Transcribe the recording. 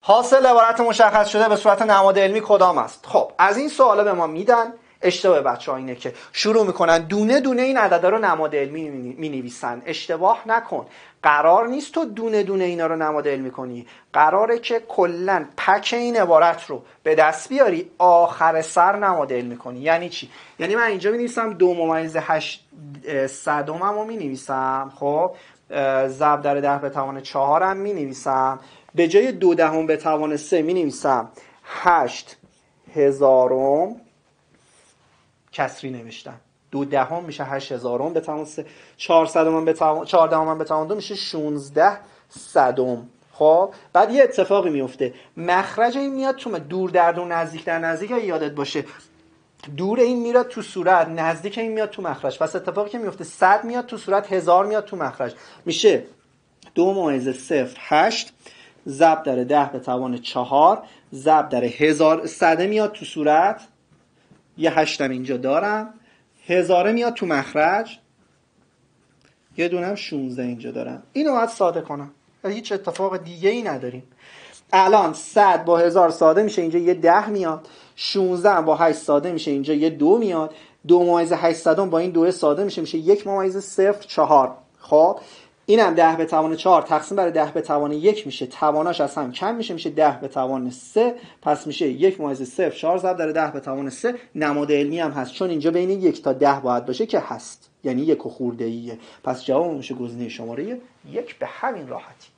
حاصل عبارت مشخص شده به صورت نماد علمی کدام است خب از این سوالا به ما میدن اشتباه بچه اینه که شروع میکنن دونه دونه این عدد رو نماد علمی مینویسن اشتباه نکن قرار نیست تو دونه دونه اینا رو نماد علمی کنی قراره که کلا پک این عبارت رو به دست بیاری آخر سر نماد علمی کنی یعنی چی یعنی من اینجا می نویسم دو ممیز هشت هم رو می نویسم خب ضرب در ده به توان چهارم می نویسم به جای دو دهم به توان سه می نویسم هشت هزارم کسری نوشتم دو دهم میشه هشت هزارم به توان سه چهار به توان چهار دهم به توان دو میشه 16 صدم خب بعد یه اتفاقی میفته مخرج این میاد تو دور در دور نزدیک در نزدیک یادت باشه دور این میاد تو صورت نزدیک این میاد تو مخرج پس اتفاقی که میفته صد میاد تو صورت هزار میاد تو مخرج میشه دو ممیز صفر هشت ضبط داره ده به توان چهار زب در هزار صده میاد تو صورت یه هشتم اینجا دارم هزاره میاد تو مخرج یه دونم شونزه اینجا دارم اینو باید ساده کنم یعنی هیچ اتفاق دیگه ای نداریم الان صد با هزار ساده میشه اینجا یه ده میاد 16 با 8 ساده میشه اینجا یه 2 میاد دو ممیز 8 صدم با این 2 ساده میشه میشه یک ممیز صفر چهار خب اینم 10 به توان 4 تقسیم بر 10 به توان 1 میشه تواناش از هم کم میشه میشه 10 به توان 3 پس میشه 1 ممیز 0 4 ضرب در 10 به توان 3 نماد علمی هم هست چون اینجا بین یک تا 10 باید باشه که هست یعنی یک خورده ایه پس جواب میشه گزینه شماره یک به همین راحتی